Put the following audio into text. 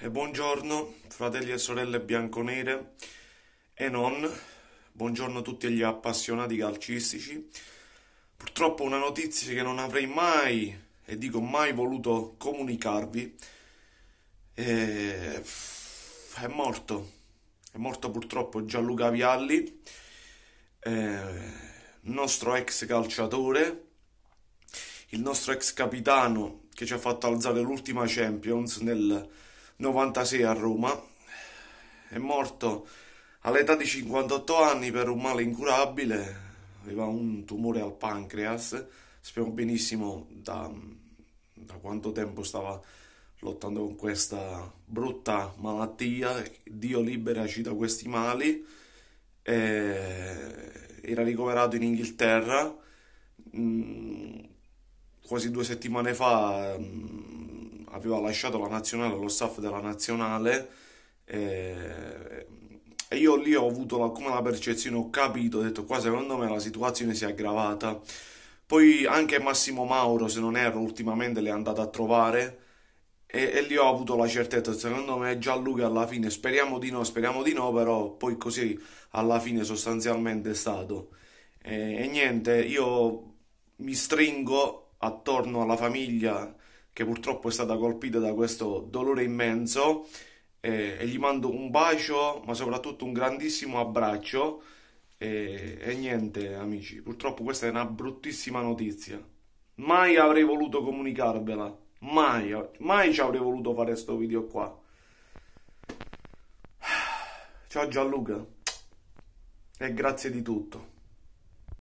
E buongiorno fratelli e sorelle bianconere e non, buongiorno a tutti gli appassionati calcistici. Purtroppo una notizia che non avrei mai, e dico mai, voluto comunicarvi. E... È morto, è morto purtroppo Gianluca Vialli, eh, nostro ex calciatore, il nostro ex capitano che ci ha fatto alzare l'ultima Champions nel 96 a Roma. È morto all'età di 58 anni per un male incurabile, aveva un tumore al pancreas, sappiamo benissimo da, da quanto tempo stava lottando con questa brutta malattia, Dio liberaci da questi mali, eh, era ricoverato in Inghilterra, mm, quasi due settimane fa mm, aveva lasciato la nazionale, lo staff della nazionale e, e io lì ho avuto la, come la percezione, ho capito, ho detto qua secondo me la situazione si è aggravata. Poi anche Massimo Mauro, se non erro, ultimamente l'è andato a trovare e, e lì ho avuto la certezza, secondo me è già Gianluca alla fine, speriamo di no, speriamo di no, però poi così alla fine sostanzialmente è stato. E, e niente, io mi stringo attorno alla famiglia che purtroppo è stata colpita da questo dolore immenso eh, e gli mando un bacio ma soprattutto un grandissimo abbraccio e, e niente amici purtroppo questa è una bruttissima notizia mai avrei voluto comunicarvela mai, mai ci avrei voluto fare questo video qua ciao Gianluca e grazie di tutto